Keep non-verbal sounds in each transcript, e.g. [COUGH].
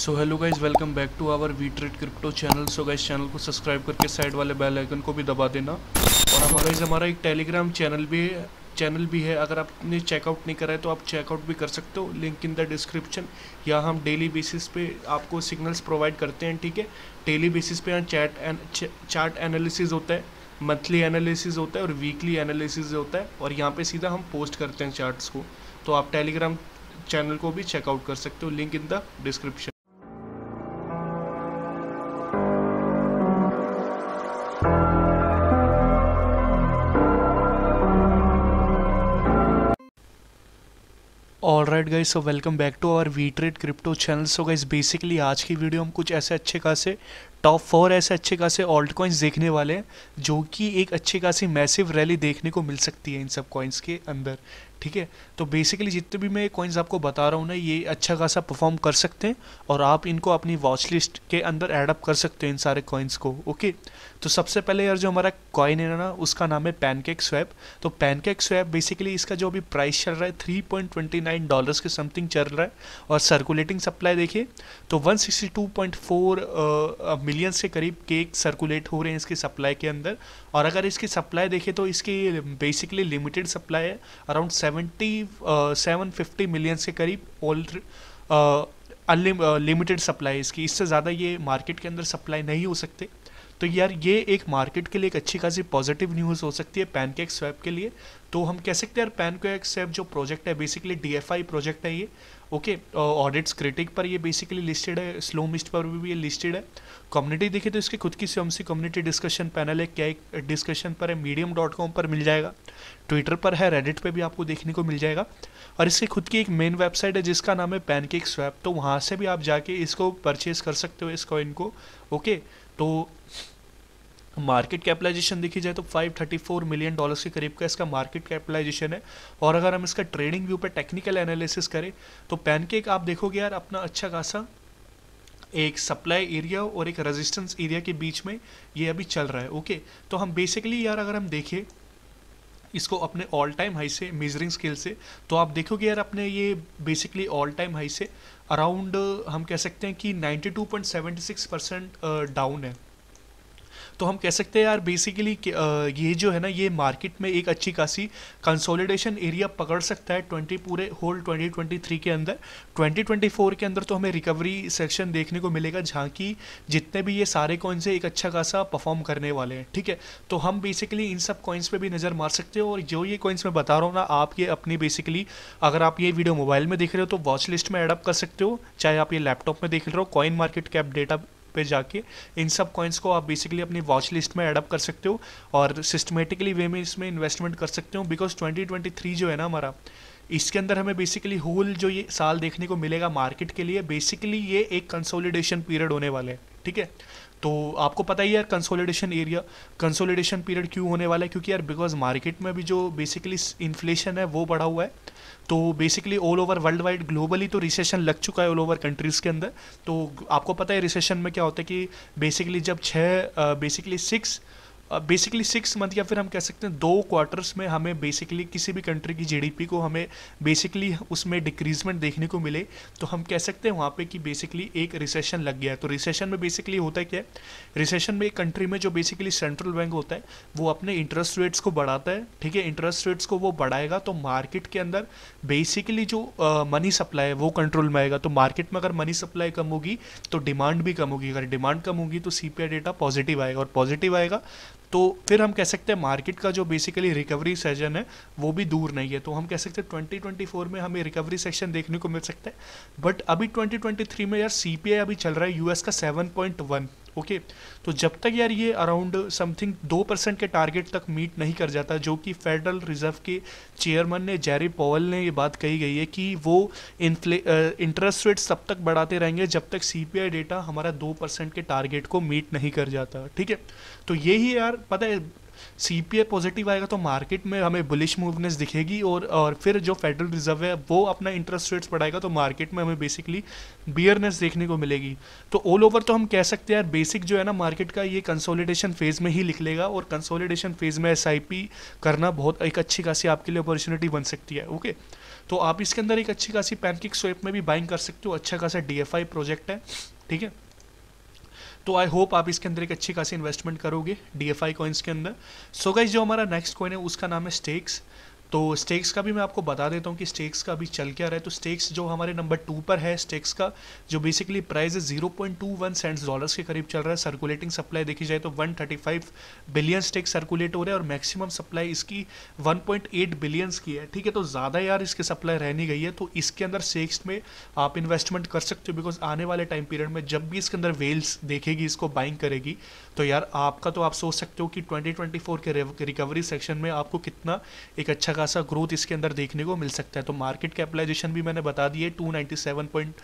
so hello guys welcome back to our We Trade Crypto channel so guys channel को subscribe करके side वाले bell icon को भी दबा देना और हमारा इस हमारा एक टेलीग्राम चैनल भी चैनल भी है अगर आपने चेकआउट नहीं करा है तो आप चेकआउट भी कर सकते हो लिंक इन द डिस्क्रिप्शन या हम डेली बेसिस पे आपको सिग्नल्स प्रोवाइड करते हैं ठीक है डेली बेसिस पे यहाँ चैट एन चार्ट एनालिसिस होता है मंथली एनालिसिस होता है और वीकली एनालिसिस होता है और यहाँ पर सीधा हम पोस्ट करते हैं चार्ट को तो आप टेलीग्राम चैनल को भी चेकआउट कर सकते हो link in the description all right guys so welcome back to our We Trade Crypto channel so guys basically आज की वीडियो हम कुछ ऐसे अच्छे खासे टॉप फोर ऐसे अच्छे खासे ऑल्ट कॉइन्स देखने वाले हैं जो कि एक अच्छे खासी मैसिव रैली देखने को मिल सकती है इन सब कॉइन्स के अंदर ठीक है तो बेसिकली जितने भी मैं कॉइन्स आपको बता रहा हूँ ना ये अच्छा खासा परफॉर्म कर सकते हैं और आप इनको अपनी वॉच लिस्ट के अंदर एडअप कर सकते हो इन सारे कॉइन्स को ओके तो सबसे पहले यार जो हमारा कॉइन है ना उसका नाम है पैनकेक स्वैप तो पैनकेक स्वैप बेसिकली इसका जो अभी प्राइस चल रहा है three point twenty nine dollars के समथिंग चल रहा है और सर्कुलेटिंग सप्लाई देखिए तो one sixty two point four million के करीब केक सर्कुलेट हो रहे हैं इसकी सप्लाई के अंदर और अगर इसकी सप्लाई देखें तो इसकी बेसिकली लिमिटेड सप्लाई है around seventy seven fifty millions के करीब ऑल अनलिमिटेड सप्लाई इसकी इससे ज़्यादा ये मार्केट के अंदर सप्लाई नहीं हो सकते तो यार ये एक मार्केट के लिए एक अच्छी खासी पॉजिटिव न्यूज़ हो सकती है पैनकेक स्वैप के लिए तो हम कह सकते हैं यार पैनकेक स्वैप जो प्रोजेक्ट है बेसिकली डी प्रोजेक्ट है ये ओके ऑडिट्स क्रिटिक पर ये बेसिकली लिस्टेड है स्लो मिस्ट पर भी ये लिस्टेड है कम्युनिटी देखिए तो इसके खुद की स्वयं सी कम्युनिटी डिस्कशन पैनल है क्या एक डिस्कशन पर है मीडियम डॉट कॉम पर मिल जाएगा ट्विटर पर है रेडिट पे भी आपको देखने को मिल जाएगा और इसके खुद की एक मेन वेबसाइट है जिसका नाम है पैनकेक स्वैप तो वहाँ से भी आप जाके इसको परचेज कर सकते हो इस कॉइन को ओके तो मार्केट कैपिटलाइजेशन देखी जाए तो 534 मिलियन डॉलर्स के करीब का इसका मार्केट कैपिटलाइजेशन है और अगर हम इसका ट्रेडिंग व्यू पे टेक्निकल एनालिसिस करें तो पैनकेक आप देखोगे यार अपना अच्छा खासा एक सप्लाई एरिया और एक रेजिस्टेंस एरिया के बीच में ये अभी चल रहा है ओके तो हम बेसिकली यार अगर हम देखें इसको अपने ऑल टाइम हाई से मेजरिंग स्केल से तो आप देखोगे यार अपने ये बेसिकली ऑल टाइम हाई से अराउंड uh, हम कह सकते हैं कि 92.76 परसेंट डाउन है तो हम कह सकते हैं यार बेसिकली ये जो है ना ये मार्केट में एक अच्छी खासी कंसोलिडेशन एरिया पकड़ सकता है ट्वेंटी पूरे होल ट्वेंटी ट्वेंटी थ्री के अंदर ट्वेंटी ट्वेंटी फोर के अंदर तो हमें रिकवरी सेक्शन देखने को मिलेगा जहाँ की जितने भी ये सारे कॉइन्स हैं एक अच्छा खासा परफॉर्म करने वाले हैं ठीक है तो हम बेसिकली इन सब कॉइन्स पर भी नज़र मार सकते हो और जो ये कॉइन्स मैं बता रहा हूँ ना आप ये अपनी बेसिकली अगर आप ये वीडियो मोबाइल में देख रहे हो तो वॉच लिस्ट में एडअप कर सकते हो चाहे आप ये लैपटॉप में देख रहे हो कॉइन मार्केट कैप डेटा पे जाके इन सब कॉइन्स को आप बेसिकली अपनी वॉच लिस्ट में एडअप कर सकते हो और सिस्टमेटिकली वे में इसमें इन्वेस्टमेंट कर सकते हो बिकॉज ट्वेंटी जो है ना हमारा इसके अंदर हमें बेसिकली होल जो ये साल देखने को मिलेगा मार्केट के लिए बेसिकली ये एक कंसोलिडेशन पीरियड होने वाला है ठीक है तो आपको पता ही यार कंसोलिडेशन एरिया कंसोलिडेशन पीरियड क्यों होने वाला है क्योंकि यार बिकॉज मार्केट में भी जो बेसिकली इन्फ्लेशन है वो बढ़ा हुआ है तो basically all over world wide globally तो रिसेशन लग चुका है ऑल ओवर कंट्रीज़ के अंदर तो आपको पता है रिसेशन में क्या होता है कि बेसिकली जब छः basically six basically six month या फिर हम कह सकते हैं दो क्वार्टर्स में हमें बेसिकली किसी भी कंट्री की जीडीपी को हमें बेसिकली उसमें डिक्रीजमेंट देखने को मिले तो हम कह सकते हैं वहाँ पे कि बेसिकली एक रिसेशन लग गया है तो रिसेशन में बेसिकली होता है क्या है रिसेशन में एक कंट्री में जो बेसिकली सेंट्रल बैंक होता है वो अपने इंटरेस्ट रेट्स को बढ़ाता है ठीक है इंटरेस्ट रेट्स को वो बढ़ाएगा तो मार्केट के अंदर बेसिकली जो मनी सप्लाई है वो कंट्रोल में आएगा तो मार्केट में अगर मनी सप्लाई कम होगी तो डिमांड भी कम होगी अगर डिमांड कम होगी तो सी डेटा पॉजिटिव आएगा और पॉजिटिव आएगा तो फिर हम कह सकते हैं मार्केट का जो बेसिकली रिकवरी सेशन है वो भी दूर नहीं है तो हम कह सकते हैं ट्वेंटी ट्वेंटी फोर में हमें रिकवरी सेक्शन देखने को मिल सकता है बट अभी ट्वेंटी ट्वेंटी थ्री में यार सी अभी चल रहा है यूएस का सेवन पॉइंट वन ओके तो जब तक यार ये अराउंड समथिंग दो परसेंट के टारगेट तक मीट नहीं कर जाता जो कि फेडरल रिजर्व के चेयरमैन ने जेरी पॉवल ने ये बात कही गई है कि वो इन्फ्ले इंटरेस्ट रेट सब तक बढ़ाते रहेंगे जब तक सी डेटा हमारा दो परसेंट के टारगेट को मीट नहीं कर जाता ठीक है तो यही यार पता है सी पॉजिटिव आएगा तो मार्केट में हमें बुलिश मूवनेस दिखेगी और और फिर जो फेडरल रिजर्व है वो अपना इंटरेस्ट रेट्स बढ़ाएगा तो मार्केट में हमें बेसिकली बियरनेस देखने को मिलेगी तो ऑल ओवर तो हम कह सकते हैं यार बेसिक जो है ना मार्केट का ये कंसोलिडेशन फेज़ में ही निकलेगा और कंसोलिडेशन फेज़ में एस करना बहुत एक अच्छी खासी आपके लिए अपॉर्चुनिटी बन सकती है ओके तो आप इसके अंदर एक अच्छी खासी पैनकिक स्वेप में भी बाइंग कर सकते हो अच्छा खासा डी प्रोजेक्ट है ठीक है तो आई होप आप इसके अंदर एक अच्छी खासी इन्वेस्टमेंट करोगे डी एफ आई कॉइन्स के अंदर सो so गाइज जो हमारा नेक्स्ट कॉइन है उसका नाम है स्टेक्स तो स्टेक्स का भी मैं आपको बता देता हूँ कि स्टेक्स का अभी चल क्या रहा है तो स्टेक्स जो हमारे नंबर टू पर है स्टेक्स का जो बेसिकली प्राइस है zero point two one cents dollars के करीब चल रहा है सर्कुलेटिंग सप्लाई देखी जाए तो one thirty five billion Stacks circulate हो रहा है और मैक्सिमम सप्लाई इसकी वन पॉइंट एट बिलियंस की है ठीक है तो ज़्यादा यार इसकी सप्लाई रहनी गई है तो इसके अंदर स्टेक्स में आप इन्वेस्टमेंट कर सकते हो बिकॉज आने वाले टाइम पीरियड में जब भी इसके अंदर वेल्स देखेगी इसको बाइंग करेगी तो यार आपका तो आप सोच सकते हो कि ट्वेंटी ट्वेंटी फोर के रिकवरी सेक्शन में आपको कितना एक अच्छा खासा ग्रोथ इसके अंदर देखने को मिल सकता है तो मार्केट कैपिटलाइजेशन भी मैंने बता दी है two ninety seven point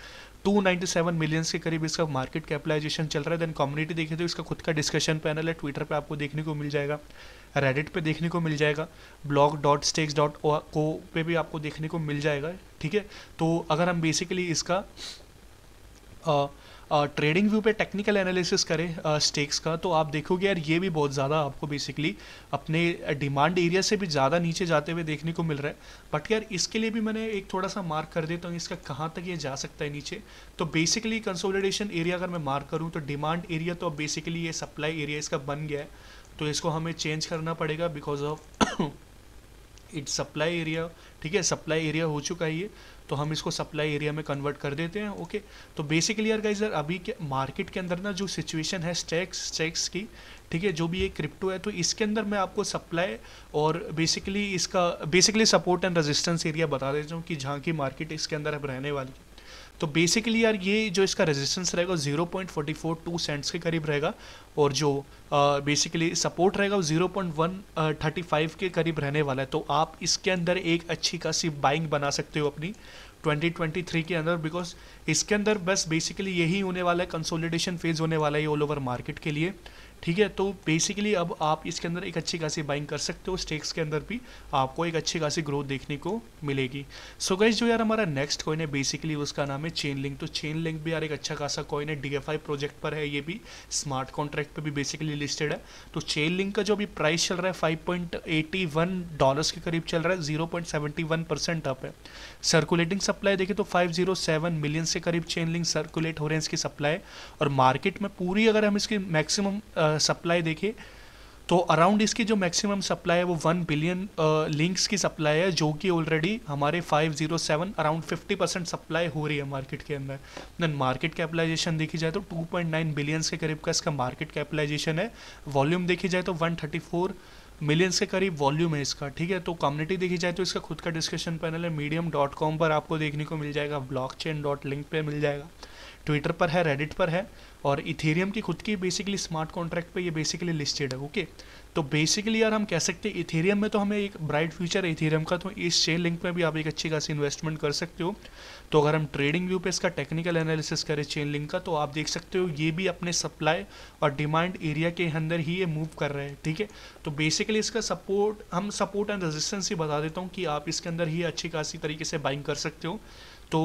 two ninety seven millions के करीब इसका मार्केट कैपिटलाइजेशन चल रहा है देन कम्युनिटी देखें तो इसका खुद का डिस्कशन पैनल है ट्विटर पे आपको देखने को मिल जाएगा रेडिट पे देखने को मिल जाएगा ब्लॉग डॉट स्टेक्स डॉट को पे भी आपको देखने को मिल जाएगा ठीक है तो अगर हम बेसिकली इसका ट्रेडिंग व्यू पे टेक्निकल एनालिसिस करें स्टेक्स का तो आप देखोगे यार ये भी बहुत ज़्यादा आपको बेसिकली अपने डिमांड एरिया से भी ज़्यादा नीचे जाते हुए देखने को मिल रहा है बट यार इसके लिए भी मैंने एक थोड़ा सा मार्क कर देता हूँ इसका कहाँ तक ये जा सकता है नीचे तो बेसिकली कंसोलिडेशन एरिया अगर मैं मार्क करूँ तो डिमांड एरिया तो अब बेसिकली ये सप्लाई एरिया इसका बन गया है तो इसको हमें चेंज करना पड़ेगा because of its supply area ठीक है सप्लाई एरिया हो चुका है ये तो हम इसको सप्लाई एरिया में कन्वर्ट कर देते हैं ओके तो बेसिकली यार गाइज यार अभी के मार्केट के अंदर ना जो सिचुएशन है स्टैक्स स्टैक्स की ठीक है जो भी ये क्रिप्टो है तो इसके अंदर मैं आपको सप्लाई और बेसिकली इसका basically support and resistance area बता देता हूँ कि जहाँ की मार्केट इसके अंदर अब रहने वाली है तो बेसिकली यार ये जो इसका रेजिस्टेंस रहेगा zero point forty four two cents के करीब रहेगा और जो बेसिकली सपोर्ट रहेगा वो zero point one thirty five के करीब रहने वाला है तो आप इसके अंदर एक अच्छी खासी बाइंग बना सकते हो अपनी 2023 के अंदर बिकॉज इसके अंदर बस बेसिकली यही होने वाला है कंसोलिडेशन फेज होने वाला है ऑल ओवर मार्केट के लिए ठीक है तो बेसिकली अब आप इसके अंदर एक अच्छी खासी बाइंग कर सकते हो स्टेक्स के अंदर भी आपको एक अच्छी खासी ग्रोथ देखने को मिलेगी सो so जो यार हमारा नेक्स्ट कॉइन है बेसिकली उसका नाम है चेन लिंक तो चेन लिंक भी यार एक अच्छा खासा कॉइन है डी प्रोजेक्ट पर है ये भी स्मार्ट कॉन्ट्रैक्ट पर भी बेसिकली लिस्टेड है तो चेन लिंक का जो अभी प्राइस चल रहा है फाइव डॉलर्स के करीब चल रहा है जीरो अप है सर्कुलेटिंग सप्लाई देखें तो फाइव मिलियन से करीब चेन लिंक सर्कुलेट हो रहे हैं इसकी सप्लाई और मार्केट में पूरी अगर हम इसकी मैक्सिमम सप्लाई देखें तो अराउंड इसकी जो मैक्सिमम सप्लाई है वो वन बिलियन लिंक्स की सप्लाई है जो कि ऑलरेडी हमारे five zero seven around fifty percent supply हो रही है मार्केट के अंदर देन मार्केट कैपिटलाइजेशन देखी जाए तो टू पॉइंट नाइन बिलियंस के करीब का इसका मार्केट कैपिटलाइजेशन है वॉल्यूम देखी जाए तो वन थर्टी फोर मिलियंस के करीब वॉल्यूम है इसका ठीक है तो कम्युनिटी देखी जाए तो इसका खुद का डिस्कशन पैनल है मीडियम डॉट कॉम पर आपको देखने को मिल जाएगा ब्लॉक चेन डॉट लिंक पर मिल जाएगा ट्विटर पर है रेडिट पर है और इथेरियम की खुद की बेसिकली स्मार्ट कॉन्ट्रैक्ट पे ये बेसिकली लिस्टेड है ओके तो बेसिकली यार हम कह सकते हैं इथेरियम में तो हमें एक ब्राइट फ्यूचर है इथेरियम का तो इस चेन लिंक में भी आप एक अच्छी खासी इन्वेस्टमेंट कर सकते हो तो अगर हम ट्रेडिंग व्यू पे इसका टेक्निकल एनालिसिस करें चेन लिंक का तो आप देख सकते हो ये भी अपने सप्लाई और डिमांड एरिया के अंदर ही ये मूव कर रहे हैं ठीक है तो बेसिकली इसका सपोर्ट हम सपोर्ट एंड रेजिस्टेंस ही बता देता हूँ कि आप इसके अंदर ही अच्छी खासी तरीके से बाइंग कर सकते हो तो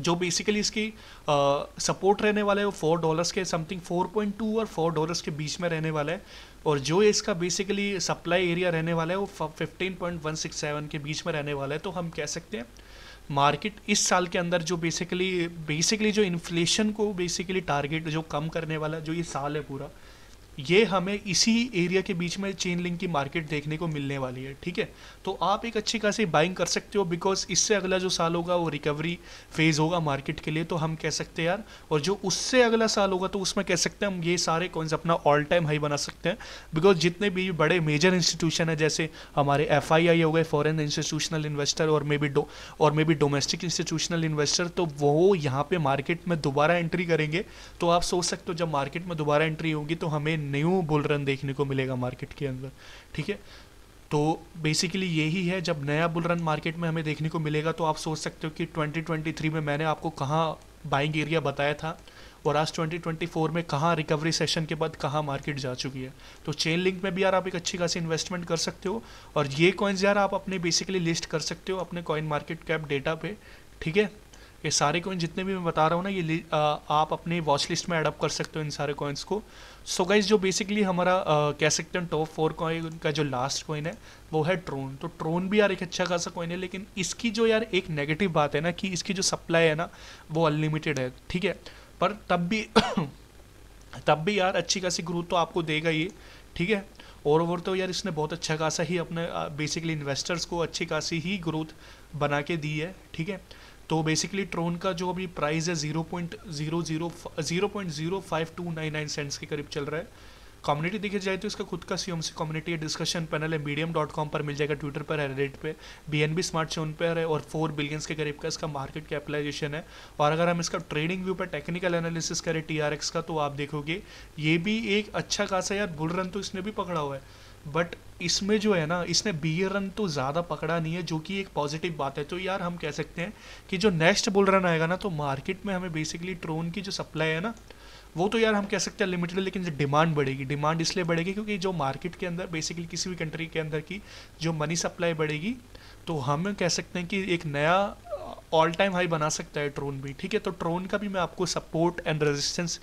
जो बेसिकली इसकी सपोर्ट रहने वाला है वो फोर डॉलर्स के समथिंग फोर पॉइंट टू और फोर डॉलर्स के बीच में रहने वाला है और जो इसका बेसिकली सप्लाई एरिया रहने वाला है वो fifteen point one six seven के बीच में रहने वाला है तो हम कह सकते हैं मार्केट इस साल के अंदर जो बेसिकली बेसिकली जो इन्फ्लेशन को बेसिकली टारगेट जो कम करने वाला जो ये साल है पूरा ये हमें इसी एरिया के बीच में चेन लिंक की मार्केट देखने को मिलने वाली है ठीक है तो आप एक अच्छी खासी बाइंग कर सकते हो बिकॉज इससे अगला जो साल होगा वो रिकवरी फेज़ होगा मार्केट के लिए तो हम कह सकते हैं यार और जो उससे अगला साल होगा तो उसमें कह सकते हैं हम ये सारे कॉइन्स अपना ऑल टाइम हाई बना सकते हैं बिकॉज जितने भी बड़े मेजर इंस्टीट्यूशन है जैसे हमारे एफ हो गए फॉरन इंस्टीट्यूशनल इन्वेस्टर और मे बी डो और maybe domestic institutional investor तो वो यहाँ पर मार्केट में दोबारा एंट्री करेंगे तो आप सोच सकते हो जब मार्केट में दोबारा एंट्री होगी तो हमें न्यू बुल रन देखने को मिलेगा मार्केट के अंदर ठीक है तो बेसिकली यही है जब नया बुल रन मार्केट में हमें देखने को मिलेगा तो आप सोच सकते हो कि 2023 में मैंने आपको कहाँ बाइंग एरिया बताया था और आज 2024 में कहाँ रिकवरी सेशन के बाद कहाँ मार्केट जा चुकी है तो चेन लिंक में भी यार आप एक अच्छी खासी इन्वेस्टमेंट कर सकते हो और ये कॉइन्स यार आप अपने बेसिकली लिस्ट कर सकते हो अपने कॉइन मार्केट कैप डेटा पे ठीक है ये सारे कोइन जितने भी मैं बता रहा हूँ ना ये आ, आप अपने वॉच लिस्ट में एडअप कर सकते हो इन सारे कोइंस को सो so गाइज जो बेसिकली हमारा कह सकते हैं टॉप फोर कॉइन का जो लास्ट कॉइन है वो है ट्रोन तो ट्रोन भी यार एक अच्छा खासा कॉइन है लेकिन इसकी जो यार एक नेगेटिव बात है ना कि इसकी जो सप्लाई है ना वो अनलिमिटेड है ठीक है पर तब भी [COUGHS] तब भी यार अच्छी खासी ग्रोथ तो आपको देगा ये ठीक है और ओवर तो यार इसने बहुत अच्छा खासा ही अपने बेसिकली इन्वेस्टर्स को अच्छी खासी ही ग्रोथ बना के दी है ठीक है तो बेसिकली ट्रोन का जो अभी प्राइस है zero point zero zero zero point zero five two nine nine cents के करीब चल रहा है कम्युनिटी देखी जाए तो इसका खुद का C M community discussion panel है मीडियम डॉट कॉम पर मिल जाएगा ट्विटर पर है रेडिट पे B N B smart chain पर है और फोर बिलियंस के करीब का इसका मार्केट कैपिटलाइजेशन है और अगर हम इसका ट्रेडिंग व्यू पर टेक्निकल एनालिसिस करें टी आर एक्स का तो आप देखोगे ये भी एक अच्छा खासा यार बुल रन तो इसने भी पकड़ा हुआ है बट इसमें जो है ना इसने बी रन तो ज़्यादा पकड़ा नहीं है जो कि एक पॉजिटिव बात है तो यार हम कह सकते हैं कि जो नेक्स्ट बुल रन आएगा ना तो मार्केट में हमें बेसिकली ट्रोन की जो सप्लाई है ना वो तो यार हम कह सकते हैं लिमिटेड है लेकिन डिमांड बढ़ेगी डिमांड इसलिए बढ़ेगी क्योंकि जो मार्केट के अंदर बेसिकली किसी भी कंट्री के अंदर की जो मनी सप्लाई बढ़ेगी तो हम कह सकते हैं कि एक नया ऑल टाइम हाई बना सकता है ट्रोन भी ठीक है तो ट्रोन का भी मैं आपको सपोर्ट एंड रेजिस्टेंस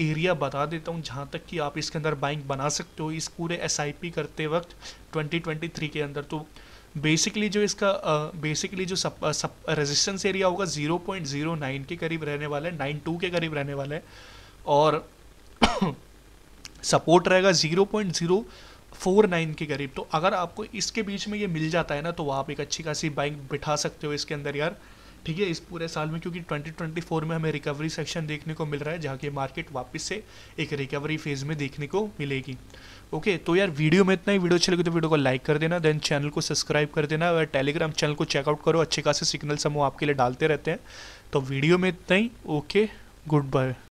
एरिया बता देता हूँ जहाँ तक कि आप इसके अंदर बाइंग बना सकते हो इस पूरे एस करते वक्त 2023 के अंदर तो बेसिकली जो इसका बेसिकली uh, जो सब सब रेजिस्टेंस एरिया होगा 0.09 के करीब रहने वाला है 92 के करीब रहने वाला है और सपोर्ट [COUGHS] रहेगा 0.049 के करीब तो अगर आपको इसके बीच में ये मिल जाता है ना तो आप एक अच्छी खासी बाइक बिठा सकते हो इसके अंदर यार ठीक है इस पूरे साल में क्योंकि 2024 में हमें रिकवरी सेक्शन देखने को मिल रहा है जहाँ के मार्केट वापस से एक रिकवरी फेज़ में देखने को मिलेगी ओके तो यार वीडियो में इतना ही वीडियो अच्छी लगी तो वीडियो को लाइक कर देना देन चैनल को सब्सक्राइब कर देना और टेलीग्राम चैनल को चेकआउट करो अच्छे खासे सिग्नल्स हम आपके लिए डालते रहते हैं तो वीडियो में इतना ही ओके गुड बाय